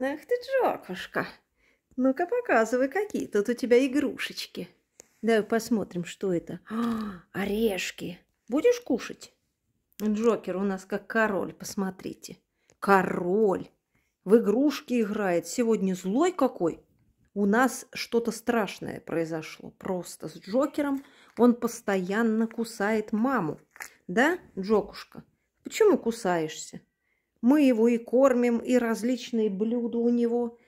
Ах ты, Джокушка! Ну-ка показывай, какие тут у тебя игрушечки. Давай посмотрим, что это. А, орешки. Будешь кушать? Джокер у нас как король, посмотрите. Король. В игрушки играет. Сегодня злой какой. У нас что-то страшное произошло. Просто с Джокером он постоянно кусает маму. Да, Джокушка? Почему кусаешься? Мы его и кормим, и различные блюда у него,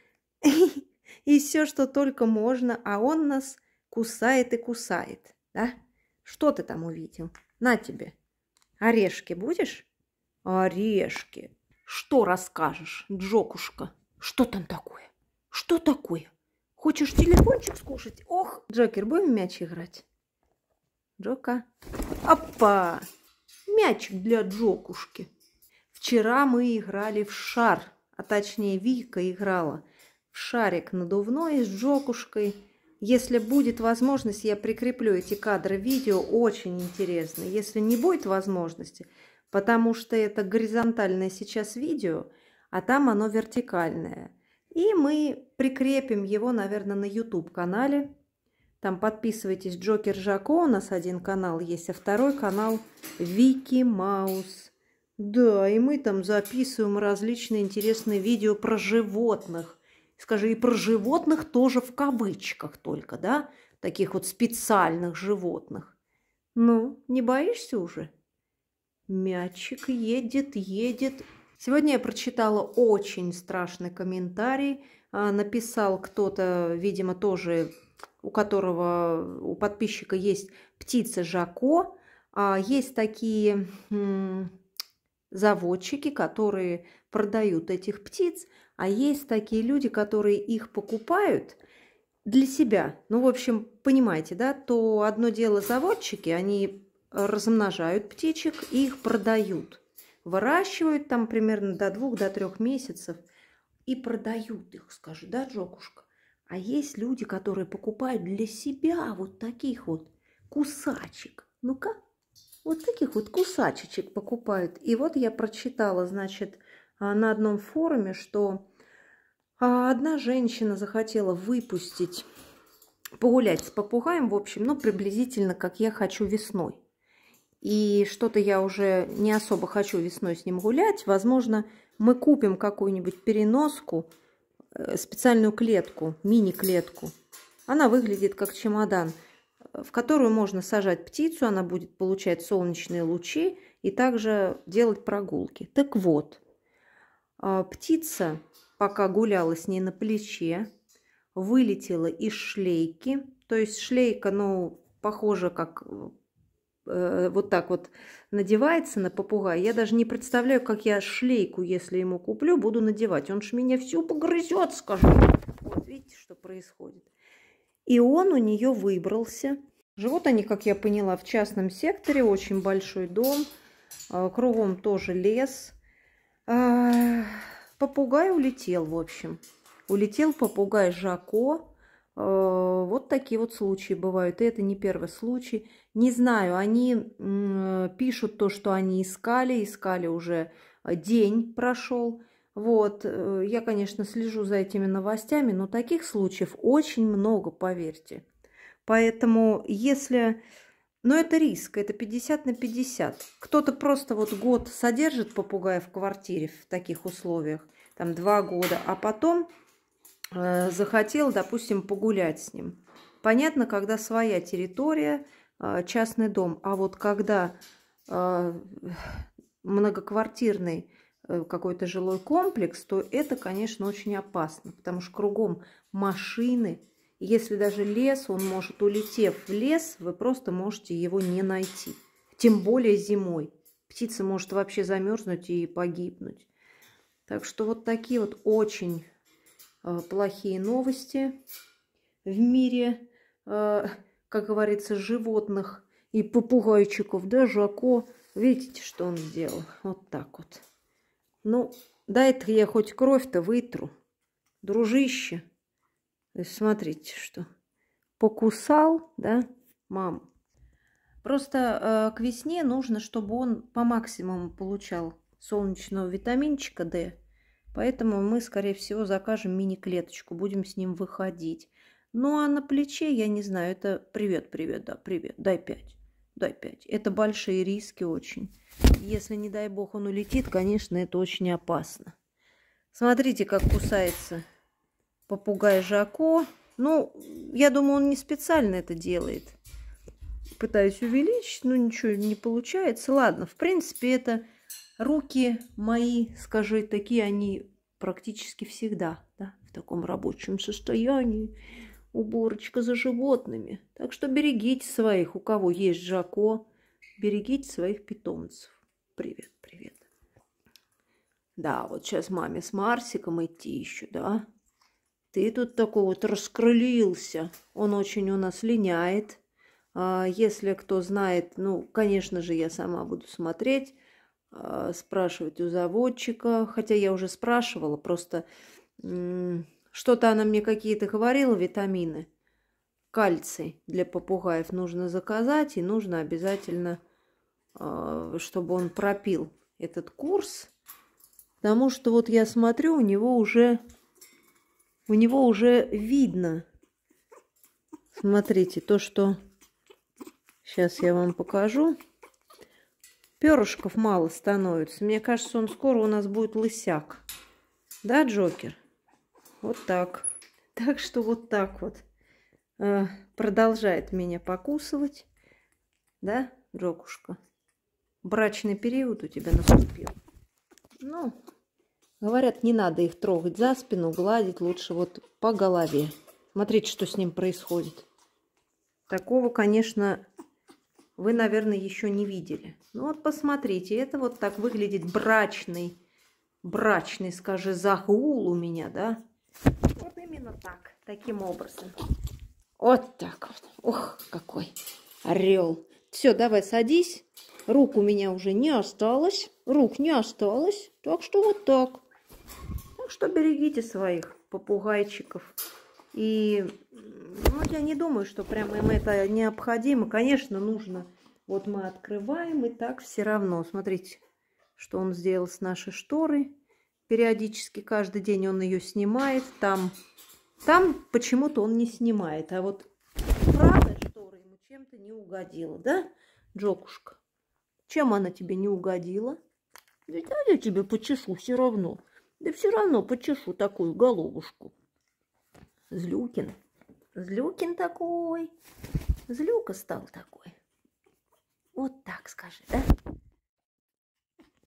и все, что только можно, а он нас кусает и кусает, да? Что ты там увидел? На тебе. Орешки будешь? Орешки. Что расскажешь, Джокушка? Что там такое? Что такое? Хочешь телефончик скушать? Ох, Джокер, будем мяч играть? Джока. Опа! Мячик для Джокушки. Вчера мы играли в шар, а точнее Вика играла в шарик надувной с джокушкой. Если будет возможность, я прикреплю эти кадры видео, очень интересно. Если не будет возможности, потому что это горизонтальное сейчас видео, а там оно вертикальное. И мы прикрепим его, наверное, на YouTube-канале. Там подписывайтесь, Джокер Жако, у нас один канал есть, а второй канал Вики Маус. Да, и мы там записываем различные интересные видео про животных. Скажи, и про животных тоже в кавычках только, да? Таких вот специальных животных. Ну, не боишься уже? Мячик едет, едет. Сегодня я прочитала очень страшный комментарий. А, написал кто-то, видимо, тоже, у которого, у подписчика есть птица Жако. А, есть такие заводчики, которые продают этих птиц, а есть такие люди, которые их покупают для себя. Ну, в общем, понимаете, да, то одно дело заводчики, они размножают птичек и их продают. Выращивают там примерно до двух, до трех месяцев и продают их, скажи, да, Джокушка? А есть люди, которые покупают для себя вот таких вот кусачек. Ну-ка, вот таких вот кусачечек покупают. И вот я прочитала, значит, а, на одном форуме, что а, одна женщина захотела выпустить, погулять с попугаем, в общем, ну, приблизительно, как я хочу весной. И что-то я уже не особо хочу весной с ним гулять. Возможно, мы купим какую-нибудь переноску, э, специальную клетку, мини-клетку. Она выглядит как чемодан – в которую можно сажать птицу, она будет получать солнечные лучи и также делать прогулки. Так вот, э, птица, пока гуляла с ней на плече, вылетела из шлейки, то есть шлейка, ну, похоже, как э, э, вот так вот надевается на попугая. Я даже не представляю, как я шлейку, если ему куплю, буду надевать. Он ж меня всю погрызет, скажу. Вот видите, что происходит. И он у нее выбрался. Живут они, как я поняла, в частном секторе. Очень большой дом. Э, кругом тоже лес. А, попугай улетел, в общем. Улетел попугай Жако. Э, вот такие вот случаи бывают. И это не первый случай. Не знаю, они э, пишут то, что они искали. Искали уже день прошел. Вот, э, я, конечно, слежу за этими новостями, но таких случаев очень много, поверьте. Поэтому, если... Но это риск, это 50 на 50. Кто-то просто вот год содержит попугая в квартире в таких условиях, там два года, а потом э, захотел, допустим, погулять с ним. Понятно, когда своя территория, э, частный дом, а вот когда э, многоквартирный Э, какой-то жилой комплекс, то это, конечно, очень опасно, потому что кругом машины, если даже лес, он может, улетев в лес, вы просто можете его не найти. Тем более зимой. Птица может вообще замерзнуть и погибнуть. Так что вот такие вот очень э, плохие новости в мире, э, как говорится, животных и попугайчиков, да, Жако. Видите, что он сделал? Вот так вот. Ну, дай-то я хоть кровь-то вытру. Дружище. Смотрите, что. Покусал, да, мам? Просто э, к весне нужно, чтобы он по максимуму получал солнечного витаминчика D. Поэтому мы, скорее всего, закажем мини-клеточку. Будем с ним выходить. Ну, а на плече, я не знаю, это привет, привет, да, привет, дай пять туда пять. Это большие риски очень. Если, не дай бог, он улетит, конечно, это очень опасно. Смотрите, как кусается попугай Жако. Ну, я думаю, он не специально это делает. Пытаюсь увеличить, но ничего не получается. Ладно, в принципе, это руки мои, скажи, такие они практически всегда, да, в таком рабочем состоянии уборочка за животными. Так что берегите своих, у кого есть Жако, берегите своих питомцев. Привет, привет. Да, вот сейчас маме с Марсиком идти еще, да? Ты тут такой вот раскрылился. Он очень у нас линяет. А, если кто знает, ну, конечно же, я сама буду смотреть, а, спрашивать у заводчика. Хотя я уже спрашивала, просто что-то она мне какие-то говорила, витамины. Кальций для попугаев нужно заказать, и нужно обязательно, а, чтобы он пропил этот курс. Потому что вот я смотрю, у него уже, у него уже видно. Смотрите, то, что сейчас я вам покажу. Перышков мало становится. Мне кажется, он скоро у нас будет лысяк. Да, Джокер? Вот так. Так что вот так вот. Э, продолжает меня покусывать. Да, Джокушка? Брачный период у тебя наступил. Ну, говорят, не надо их трогать за спину, гладить лучше вот по голове. Смотрите, что с ним происходит. Такого, конечно, вы, наверное, еще не видели. Ну вот посмотрите, это вот так выглядит брачный, брачный, скажи, захул у меня, да? Вот именно так, таким образом. Вот так вот. Ох, какой орел. Все, давай садись. Рук у меня уже не осталось. Рук не осталось. Так что вот так. Так что берегите своих попугайчиков. И ну, я не думаю, что прямо им это необходимо. Конечно, нужно. Вот мы открываем, и так все равно. Смотрите, что он сделал с нашей шторой. Периодически каждый день он ее снимает. Там, там почему-то он не снимает. А вот правая штора ему чем-то не угодила, да, Джокушка? Чем она тебе не угодила? Ведь я тебе почешу все равно. Да все равно почешу такую головушку. Злюкин. Злюкин такой. Злюка стал такой. Вот так скажи, да?